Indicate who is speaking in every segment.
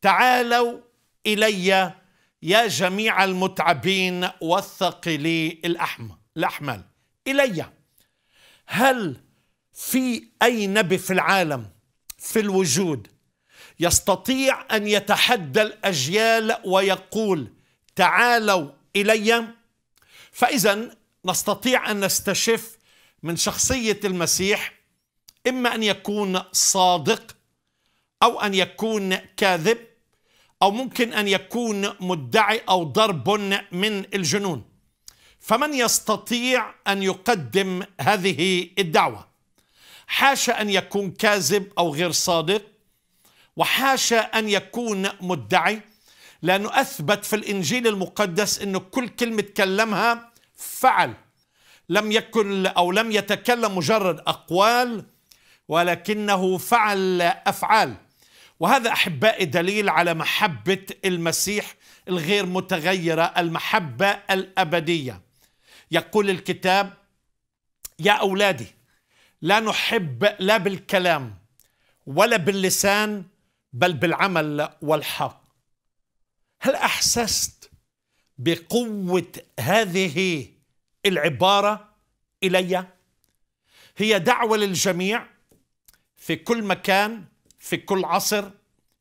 Speaker 1: تعالوا الي يا جميع المتعبين والثقلي الاحمال الي هل في اي نبي في العالم في الوجود يستطيع ان يتحدى الاجيال ويقول تعالوا الي فاذا نستطيع ان نستشف من شخصيه المسيح اما ان يكون صادق او ان يكون كاذب أو ممكن أن يكون مدعي أو ضرب من الجنون فمن يستطيع أن يقدم هذه الدعوة حاشا أن يكون كاذب أو غير صادق وحاشا أن يكون مدعي لأنه أثبت في الإنجيل المقدس أنه كل كلمة تكلمها فعل لم يكن أو لم يتكلم مجرد أقوال ولكنه فعل أفعال وهذا احبائي دليل على محبه المسيح الغير متغيره المحبه الابديه يقول الكتاب يا اولادي لا نحب لا بالكلام ولا باللسان بل بالعمل والحق هل احسست بقوه هذه العباره الي هي دعوه للجميع في كل مكان في كل عصر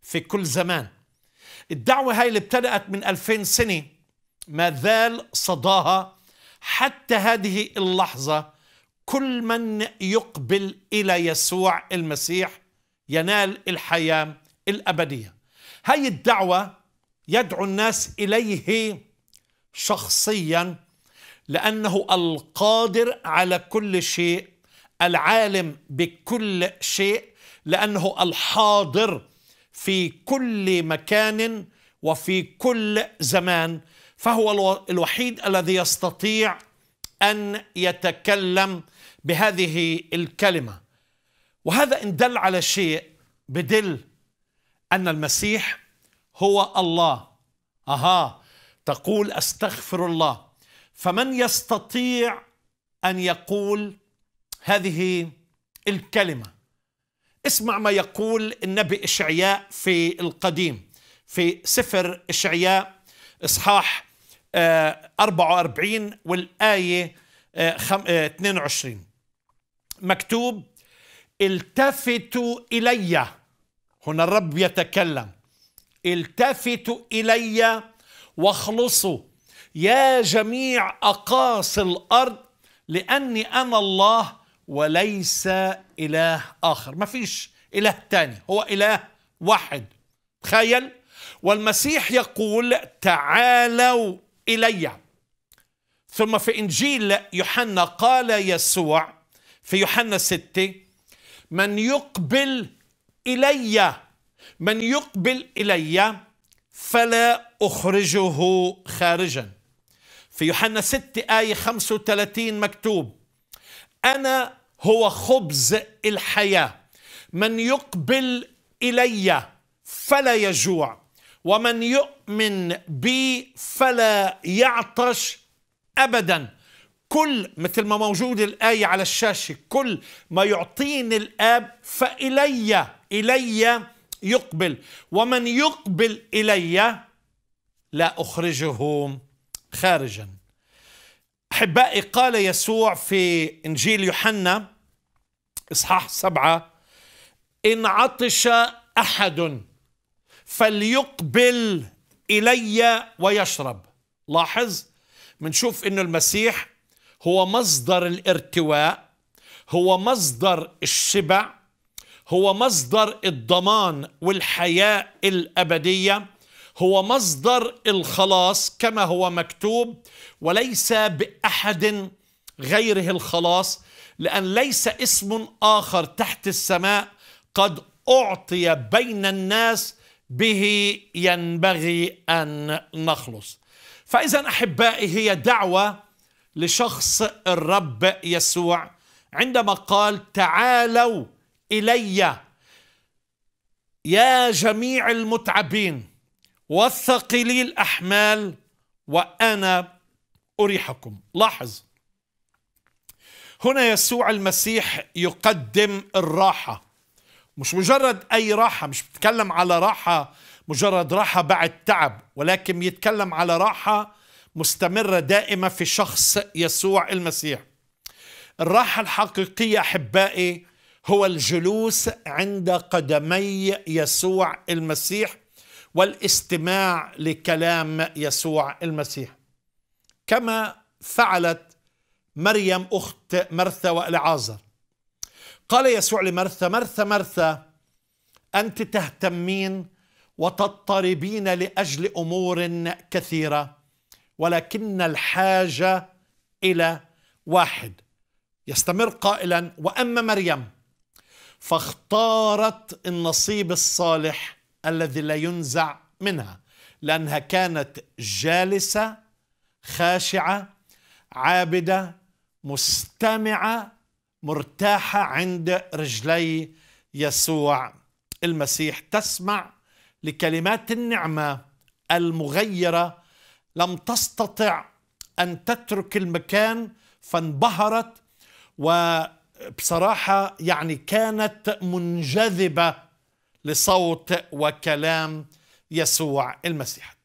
Speaker 1: في كل زمان الدعوة هاي اللي ابتدأت من 2000 سنة ما زال صداها حتى هذه اللحظة كل من يقبل إلى يسوع المسيح ينال الحياة الأبدية هاي الدعوة يدعو الناس إليه شخصيا لأنه القادر على كل شيء العالم بكل شيء لأنه الحاضر في كل مكان وفي كل زمان فهو الوحيد الذي يستطيع أن يتكلم بهذه الكلمة وهذا إن دل على شيء بدل أن المسيح هو الله أها تقول أستغفر الله فمن يستطيع أن يقول هذه الكلمة اسمع ما يقول النبي إشعياء في القديم في سفر إشعياء إصحاح 44 آه، والآية 22 آه، آه، مكتوب التفتوا إلي هنا الرب يتكلم التفتوا إلي واخلصوا يا جميع أقاصي الأرض لأني أنا الله وليس إله آخر ما فيش إله تاني هو إله واحد تخيل والمسيح يقول تعالوا إلي ثم في إنجيل يوحنا قال يسوع في يوحنا 6 من يقبل إلي من يقبل إلي فلا أخرجه خارجا في يوحنا 6 آية 35 مكتوب أنا هو خبز الحياه من يقبل الي فلا يجوع ومن يؤمن بي فلا يعطش ابدا كل مثل ما موجود الايه على الشاشه كل ما يعطيني الاب فالي الي يقبل ومن يقبل الي لا اخرجه خارجا أحبائي قال يسوع في إنجيل يوحنا إصحاح سبعة إن عطش أحد فليقبل إلي ويشرب لاحظ بنشوف إنه المسيح هو مصدر الارتواء هو مصدر الشبع هو مصدر الضمان والحياة الأبدية هو مصدر الخلاص كما هو مكتوب وليس باحد غيره الخلاص لان ليس اسم اخر تحت السماء قد اعطي بين الناس به ينبغي ان نخلص فاذا احبائي هي دعوه لشخص الرب يسوع عندما قال تعالوا الي يا جميع المتعبين وثقلي الأحمال وأنا أريحكم لاحظ هنا يسوع المسيح يقدم الراحة مش مجرد أي راحة مش بتكلم على راحة مجرد راحة بعد تعب ولكن يتكلم على راحة مستمرة دائمة في شخص يسوع المسيح الراحة الحقيقية أحبائي هو الجلوس عند قدمي يسوع المسيح والاستماع لكلام يسوع المسيح كما فعلت مريم أخت مرثا وإلعازر قال يسوع لمرثا مرثا مرثا أنت تهتمين وتضطربين لأجل أمور كثيرة ولكن الحاجة إلى واحد يستمر قائلا وأما مريم فاختارت النصيب الصالح الذي لا ينزع منها لأنها كانت جالسة خاشعة عابدة مستمعة مرتاحة عند رجلي يسوع المسيح تسمع لكلمات النعمة المغيرة لم تستطع أن تترك المكان فانبهرت وبصراحة يعني كانت منجذبة لصوت وكلام يسوع المسيح